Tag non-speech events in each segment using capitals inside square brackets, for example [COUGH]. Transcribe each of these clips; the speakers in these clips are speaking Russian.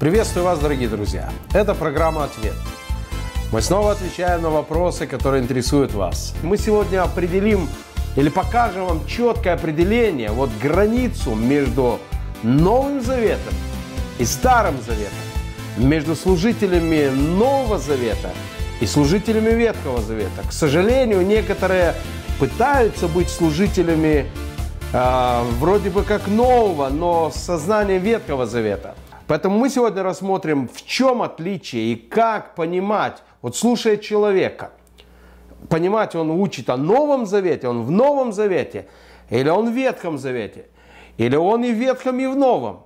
Приветствую вас, дорогие друзья! Это программа «Ответ». Мы снова отвечаем на вопросы, которые интересуют вас. Мы сегодня определим или покажем вам четкое определение, вот границу между Новым Заветом и Старым Заветом, между служителями Нового Завета и служителями Ветхого Завета. К сожалению, некоторые пытаются быть служителями э, вроде бы как нового, но с сознанием Ветхого Завета – Поэтому мы сегодня рассмотрим, в чем отличие и как понимать, вот слушая человека, понимать, он учит о Новом Завете, он в Новом Завете, или он в Ветхом Завете, или он и в Ветхом, и в Новом.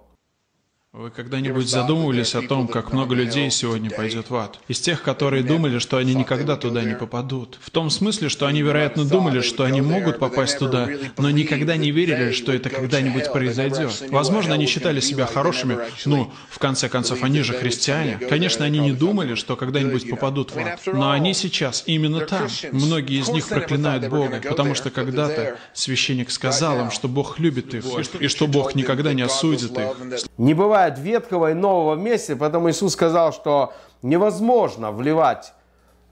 Вы когда-нибудь задумывались о том, как много людей сегодня пойдет в ад? Из тех, которые думали, что они никогда туда не попадут. В том смысле, что они, вероятно, думали, что они могут попасть туда, но никогда не верили, что это когда-нибудь произойдет. Возможно, они считали себя хорошими, ну, в конце концов, они же христиане. Конечно, они не думали, что когда-нибудь попадут в ад. Но они сейчас именно там. Многие из них проклинают Бога, потому что когда-то священник сказал им, что Бог любит их, и что Бог никогда не осудит их. Не бывает сочетают Ветхого и Нового вместе, поэтому Иисус сказал, что невозможно вливать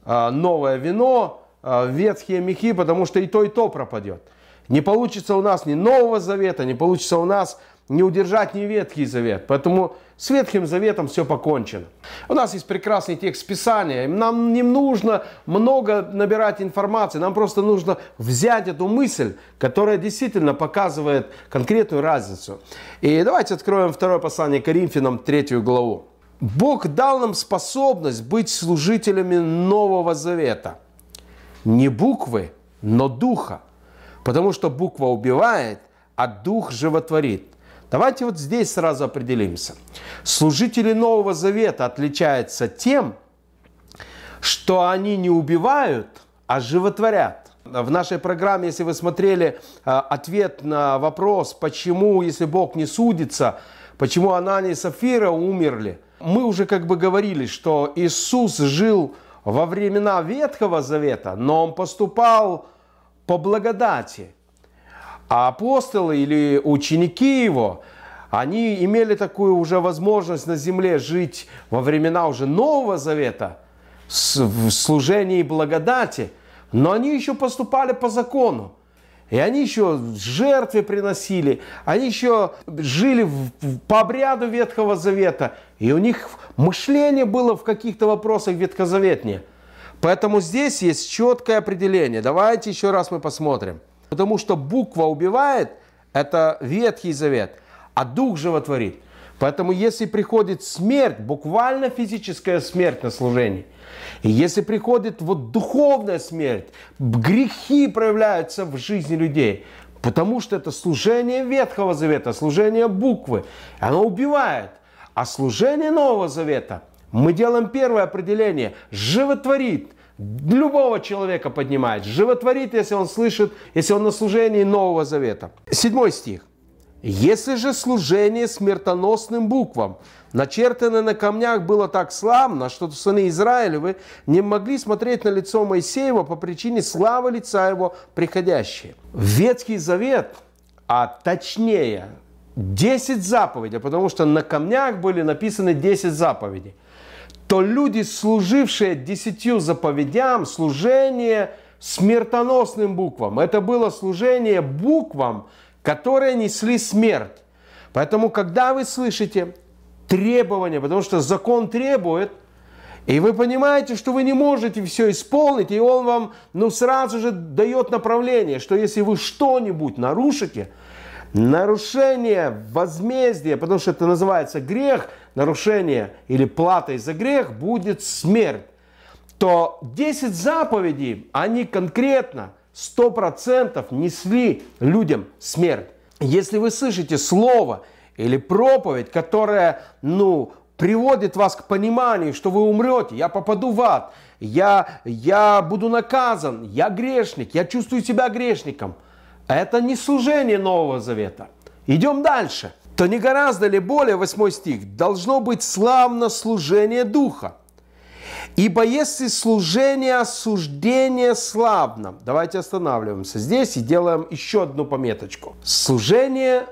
э, новое вино э, в ветхие мехи, потому что и то, и то пропадет. Не получится у нас ни Нового Завета, не получится у нас не удержать ни Ветхий Завет. Поэтому с Ветхим Заветом все покончено. У нас есть прекрасный текст Писания. Нам не нужно много набирать информации. Нам просто нужно взять эту мысль, которая действительно показывает конкретную разницу. И давайте откроем второе послание Коринфянам, третью главу. Бог дал нам способность быть служителями Нового Завета. Не буквы, но духа. Потому что буква убивает, а дух животворит. Давайте вот здесь сразу определимся. Служители Нового Завета отличаются тем, что они не убивают, а животворят. В нашей программе, если вы смотрели а, ответ на вопрос, почему, если Бог не судится, почему Анания и Сафира умерли, мы уже как бы говорили, что Иисус жил во времена Ветхого Завета, но он поступал по благодати. А апостолы или ученики его, они имели такую уже возможность на земле жить во времена уже Нового Завета в служении благодати, но они еще поступали по закону. И они еще жертвы приносили, они еще жили в, в, по обряду Ветхого Завета, и у них мышление было в каких-то вопросах ветхозаветнее. Поэтому здесь есть четкое определение. Давайте еще раз мы посмотрим. Потому что буква убивает, это Ветхий Завет, а Дух животворит. Поэтому если приходит смерть, буквально физическая смерть на служении, и если приходит вот духовная смерть, грехи проявляются в жизни людей, потому что это служение Ветхого Завета, служение буквы, оно убивает. А служение Нового Завета, мы делаем первое определение, животворит. Любого человека поднимает, животворит, если он слышит, если он на служении Нового Завета. Седьмой стих. Если же служение смертоносным буквам, начертанное на камнях, было так славно, что сыны Израилевы не могли смотреть на лицо Моисеева по причине славы лица его приходящей. Ветхий Завет, а точнее 10 заповедей, потому что на камнях были написаны 10 заповедей – то люди, служившие десятью заповедям, служение смертоносным буквам, это было служение буквам, которые несли смерть. Поэтому, когда вы слышите требования, потому что закон требует, и вы понимаете, что вы не можете все исполнить, и он вам ну, сразу же дает направление, что если вы что-нибудь нарушите, Нарушение возмездия, потому что это называется грех, нарушение или платой за грех будет смерть, то 10 заповедей, они конкретно 100% несли людям смерть. Если вы слышите слово или проповедь, которая, ну, приводит вас к пониманию, что вы умрете, я попаду в ад, я, я буду наказан, я грешник, я чувствую себя грешником – это не служение Нового Завета. Идем дальше. То не гораздо ли более, 8 стих, должно быть славно служение Духа. Ибо если служение осуждение славно, давайте останавливаемся здесь и делаем еще одну пометочку. Служение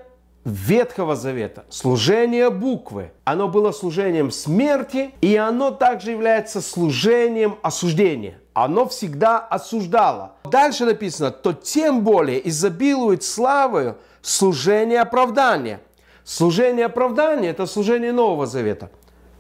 Ветхого Завета, служение буквы, оно было служением смерти, и оно также является служением осуждения оно всегда осуждало. Дальше написано, то тем более изобилует славою служение оправдания. Служение оправдания – это служение Нового Завета.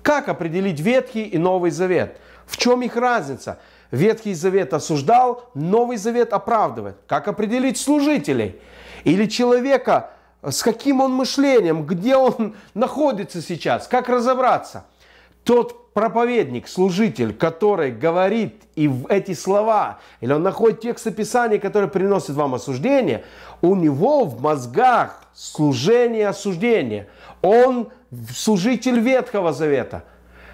Как определить Ветхий и Новый Завет? В чем их разница? Ветхий Завет осуждал, Новый Завет оправдывает. Как определить служителей? Или человека, с каким он мышлением, где он [LAUGHS] находится сейчас, как разобраться? Тот проповедник, служитель, который говорит и в эти слова, или он находит текст Писания, который приносит вам осуждение, у него в мозгах служение осуждения. Он служитель Ветхого Завета.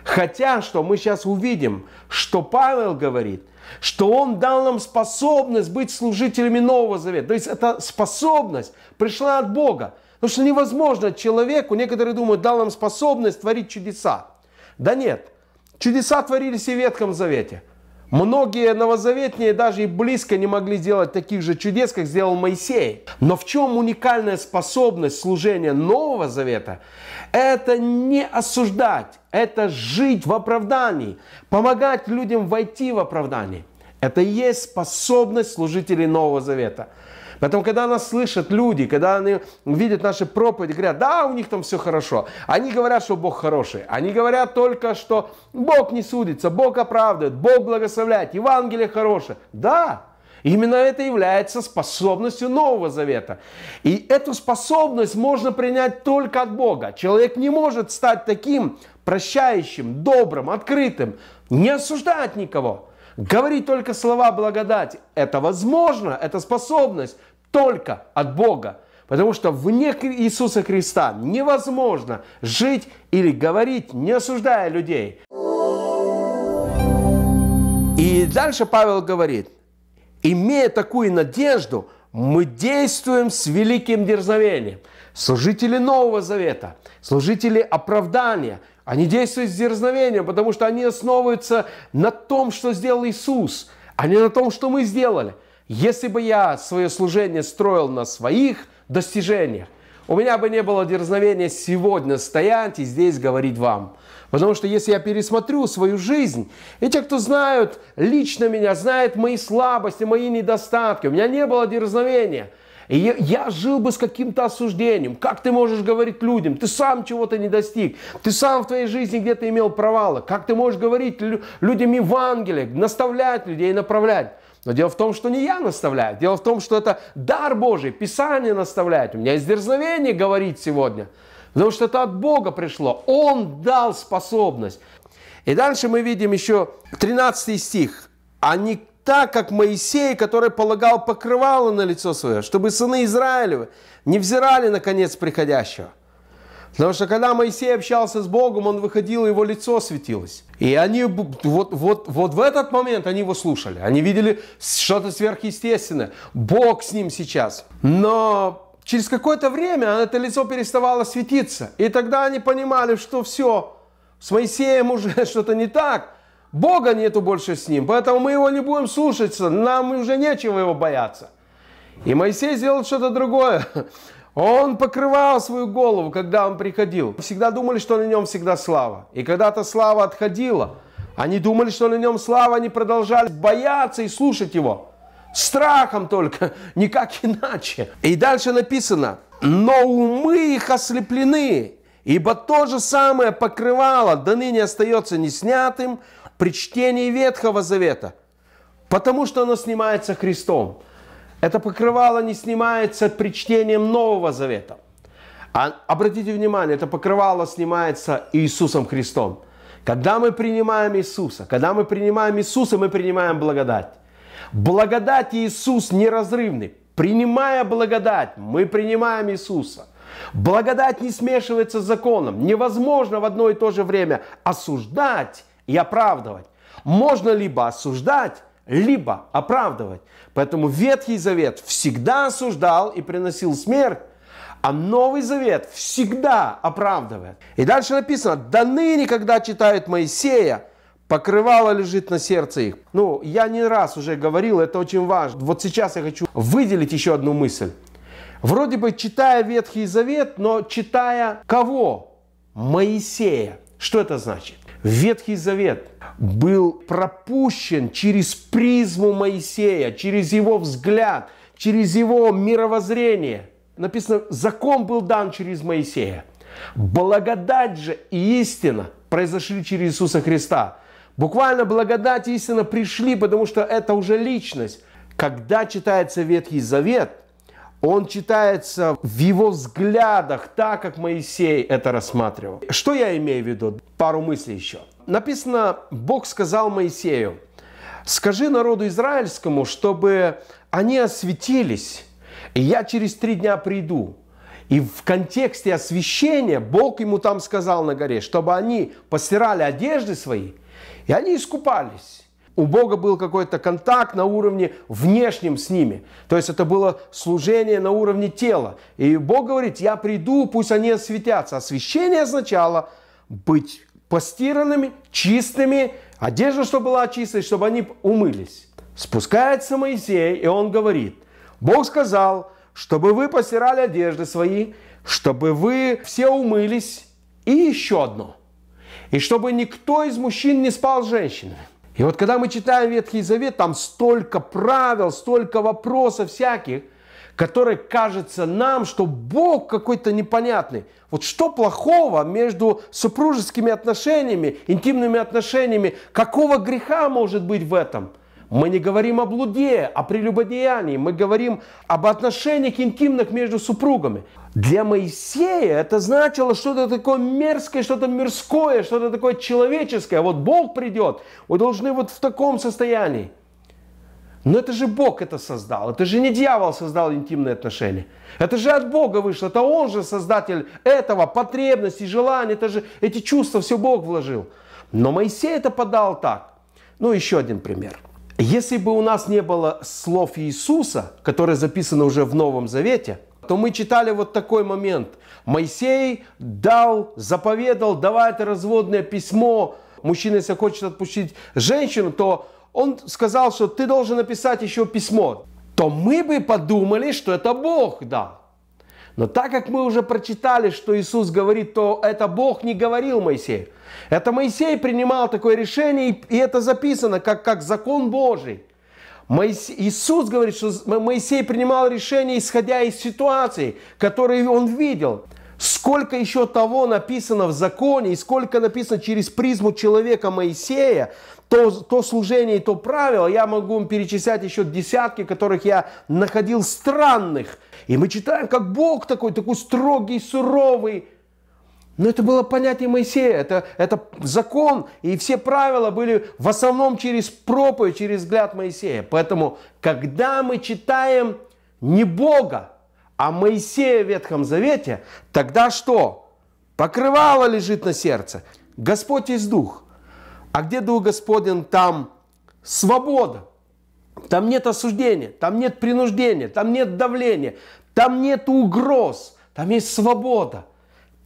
Хотя, что мы сейчас увидим, что Павел говорит, что он дал нам способность быть служителями Нового Завета. То есть эта способность пришла от Бога. Потому что невозможно человеку, некоторые думают, дал нам способность творить чудеса. Да нет, чудеса творились и в Ветхом Завете. Многие новозаветные даже и близко не могли сделать таких же чудес, как сделал Моисей. Но в чем уникальная способность служения Нового Завета? Это не осуждать, это жить в оправдании, помогать людям войти в оправдание. Это и есть способность служителей Нового Завета. Поэтому, когда нас слышат люди, когда они видят наши проповеди, говорят, да, у них там все хорошо. Они говорят, что Бог хороший. Они говорят только, что Бог не судится, Бог оправдывает, Бог благословляет, Евангелие хорошее. Да, Именно это является способностью Нового Завета. И эту способность можно принять только от Бога. Человек не может стать таким прощающим, добрым, открытым, не осуждать никого. Говорить только слова благодати – это возможно, это способность только от Бога. Потому что вне Иисуса Христа невозможно жить или говорить, не осуждая людей. И дальше Павел говорит, имея такую надежду, мы действуем с великим дерзновением. Служители Нового Завета, служители оправдания, они действуют с дерзновением, потому что они основываются на том, что сделал Иисус, а не на том, что мы сделали. Если бы я свое служение строил на своих достижениях, у меня бы не было дерзновения сегодня стоять и здесь говорить вам. Потому что если я пересмотрю свою жизнь, и те, кто знают лично меня, знают мои слабости, мои недостатки, у меня не было дерзновения – и я, жил бы с каким-то осуждением. Как ты можешь говорить людям? Ты сам чего-то не достиг. Ты сам в твоей жизни где-то имел провалы. Как ты можешь говорить людям Евангелие, наставлять людей, направлять? Но дело в том, что не я наставляю. Дело в том, что это дар Божий. Писание наставляет. У меня есть дерзновение говорить сегодня. Потому что это от Бога пришло. Он дал способность. И дальше мы видим еще 13 стих. Они так, как Моисей, который полагал покрывало на лицо свое, чтобы сыны Израилевы не взирали на конец приходящего. Потому что когда Моисей общался с Богом, он выходил, его лицо светилось. И они вот, вот, вот в этот момент они его слушали. Они видели что-то сверхъестественное. Бог с ним сейчас. Но через какое-то время это лицо переставало светиться. И тогда они понимали, что все, с Моисеем уже [LAUGHS] что-то не так. Бога нету больше с ним, поэтому мы его не будем слушаться, нам уже нечего его бояться. И Моисей сделал что-то другое. [LAUGHS] Он покрывал свою голову, когда он приходил. Всегда думали, что на нем всегда слава. И когда-то слава отходила. Они думали, что на нем слава, они продолжали бояться и слушать его. Страхом только, [LAUGHS] никак иначе. И дальше написано, но умы их ослеплены, ибо то же самое покрывало до ныне остается неснятым, снятым, при чтении Ветхого Завета, потому что оно снимается Христом. Это покрывало не снимается при чтением Нового Завета. А, обратите внимание, это покрывало снимается Иисусом Христом. Когда мы принимаем Иисуса, когда мы принимаем Иисуса, мы принимаем благодать. Благодать Иисус неразрывны. Принимая благодать, мы принимаем Иисуса. Благодать не смешивается с законом. Невозможно в одно и то же время осуждать и оправдывать. Можно либо осуждать, либо оправдывать. Поэтому Ветхий Завет всегда осуждал и приносил смерть, а Новый Завет всегда оправдывает. И дальше написано, «Да ныне, когда читают Моисея, покрывало лежит на сердце их». Ну, я не раз уже говорил, это очень важно. Вот сейчас я хочу выделить еще одну мысль. Вроде бы читая Ветхий Завет, но читая кого? Моисея. Что это значит? Ветхий Завет был пропущен через призму Моисея, через его взгляд, через его мировоззрение. Написано, закон был дан через Моисея. Благодать же и истина произошли через Иисуса Христа. Буквально благодать и истина пришли, потому что это уже личность. Когда читается Ветхий Завет – он читается в его взглядах, так как Моисей это рассматривал. Что я имею в виду? Пару мыслей еще. Написано, Бог сказал Моисею, скажи народу израильскому, чтобы они осветились, и я через три дня приду. И в контексте освящения Бог ему там сказал на горе, чтобы они постирали одежды свои, и они искупались. У Бога был какой-то контакт на уровне внешнем с ними. То есть это было служение на уровне тела. И Бог говорит, я приду, пусть они осветятся. Освящение означало быть постиранными, чистыми, одежда, чтобы была чистой, чтобы они умылись. Спускается Моисей, и он говорит, Бог сказал, чтобы вы постирали одежды свои, чтобы вы все умылись, и еще одно, и чтобы никто из мужчин не спал с женщинами. И вот когда мы читаем Ветхий Завет, там столько правил, столько вопросов всяких, которые кажется нам, что Бог какой-то непонятный. Вот что плохого между супружескими отношениями, интимными отношениями, какого греха может быть в этом – мы не говорим о блуде, о прелюбодеянии, мы говорим об отношениях интимных между супругами. Для Моисея это значило что-то такое мерзкое, что-то мирское, что-то такое человеческое. Вот Бог придет, вы должны вот в таком состоянии. Но это же Бог это создал, это же не дьявол создал интимные отношения. Это же от Бога вышло, это Он же создатель этого, потребностей, желаний, это же эти чувства все Бог вложил. Но Моисей это подал так. Ну еще один пример – если бы у нас не было слов Иисуса, которые записаны уже в Новом Завете, то мы читали вот такой момент. Моисей дал, заповедал, давая это разводное письмо. Мужчина, если хочет отпустить женщину, то он сказал, что ты должен написать еще письмо. То мы бы подумали, что это Бог дал. Но так как мы уже прочитали, что Иисус говорит, то это Бог не говорил Моисею. Это Моисей принимал такое решение, и это записано как, как закон Божий. Моисей, Иисус говорит, что Моисей принимал решение, исходя из ситуации, которую он видел. Сколько еще того написано в законе, и сколько написано через призму человека Моисея, то, то служение и то правило, я могу вам перечислять еще десятки, которых я находил странных – и мы читаем, как Бог такой, такой строгий, суровый. Но это было понятие Моисея, это, это закон, и все правила были в основном через проповедь, через взгляд Моисея. Поэтому, когда мы читаем не Бога, а Моисея в Ветхом Завете, тогда что? Покрывало лежит на сердце. Господь есть Дух. А где Дух Господен, там свобода. Там нет осуждения, там нет принуждения, там нет давления, там нет угроз, там есть свобода.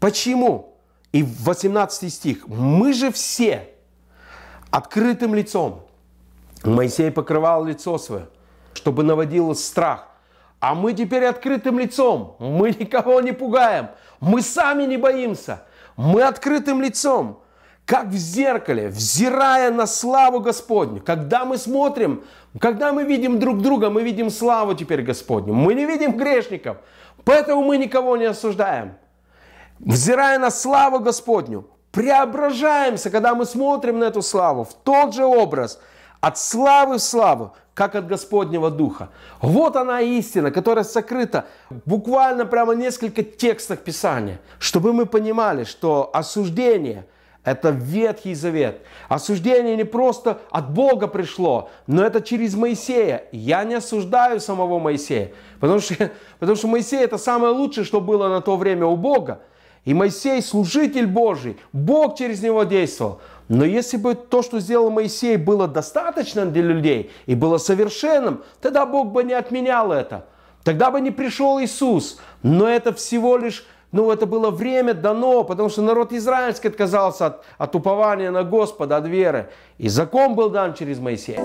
Почему? И 18 стих. Мы же все открытым лицом. Моисей покрывал лицо свое, чтобы наводил страх. А мы теперь открытым лицом. Мы никого не пугаем. Мы сами не боимся. Мы открытым лицом как в зеркале, взирая на славу Господню, когда мы смотрим когда мы видим друг друга, мы видим славу теперь Господню. Мы не видим грешников, поэтому мы никого не осуждаем. Взирая на славу Господню, преображаемся, когда мы смотрим на эту славу, в тот же образ, от славы в славу, как от Господнего Духа. Вот она истина, которая сокрыта буквально прямо в несколько текстах Писания, чтобы мы понимали, что осуждение – это Ветхий Завет. Осуждение не просто от Бога пришло, но это через Моисея. Я не осуждаю самого Моисея, потому что, [LAUGHS] потому что Моисей это самое лучшее, что было на то время у Бога. И Моисей служитель Божий, Бог через него действовал. Но если бы то, что сделал Моисей, было достаточно для людей и было совершенным, тогда Бог бы не отменял это. Тогда бы не пришел Иисус. Но это всего лишь ну, это было время дано, потому что народ израильский отказался от, от упования на Господа, от веры. И закон был дан через Моисея.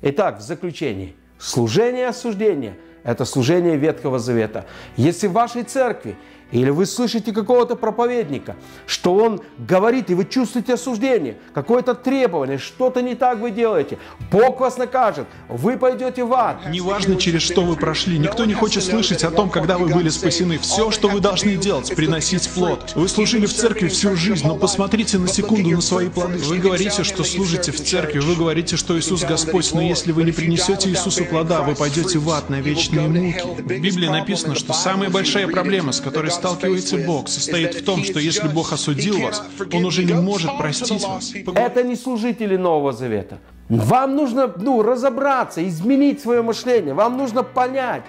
Итак, в заключении. Служение осуждения – это служение Ветхого Завета. Если в вашей церкви или вы слышите какого-то проповедника, что он говорит, и вы чувствуете осуждение, какое-то требование, что-то не так вы делаете. Бог вас накажет, вы пойдете в ад. Неважно, через что вы прошли, никто не хочет слышать о том, когда вы были спасены. Все, что вы должны делать, приносить плод. Вы служили в церкви всю жизнь, но посмотрите на секунду на свои плоды. Вы говорите, что служите в церкви, вы говорите, что Иисус Господь, но если вы не принесете Иисусу плода, вы пойдете в ад на вечные муки. В Библии написано, что самая большая проблема, с которой сталкивается Бог, состоит в том, что если Бог осудил вас, Он уже не может простить вас. Это не служители Нового Завета. Вам нужно ну, разобраться, изменить свое мышление. Вам нужно понять,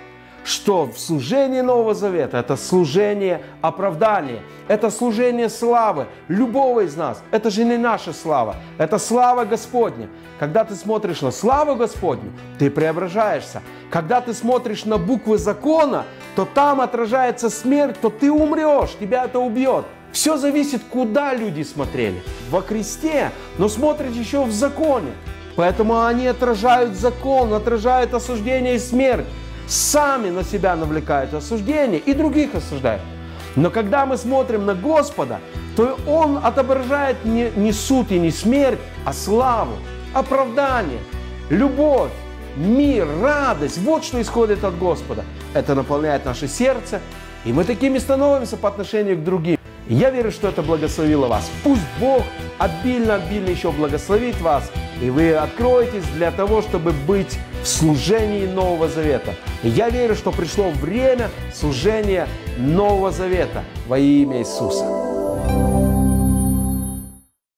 что в служении Нового Завета это служение оправдания, это служение славы любого из нас. Это же не наша слава, это слава Господня. Когда ты смотришь на славу Господню, ты преображаешься. Когда ты смотришь на буквы закона, то там отражается смерть, то ты умрешь, тебя это убьет. Все зависит, куда люди смотрели. Во кресте, но смотрят еще в законе. Поэтому они отражают закон, отражают осуждение и смерть сами на себя навлекают осуждение и других осуждают. Но когда мы смотрим на Господа, то Он отображает не, не суд и не смерть, а славу, оправдание, любовь, мир, радость. Вот что исходит от Господа. Это наполняет наше сердце, и мы такими становимся по отношению к другим. Я верю, что это благословило вас. Пусть Бог обильно-обильно еще благословит вас – и вы откроетесь для того, чтобы быть в служении Нового Завета. И я верю, что пришло время служения Нового Завета во имя Иисуса.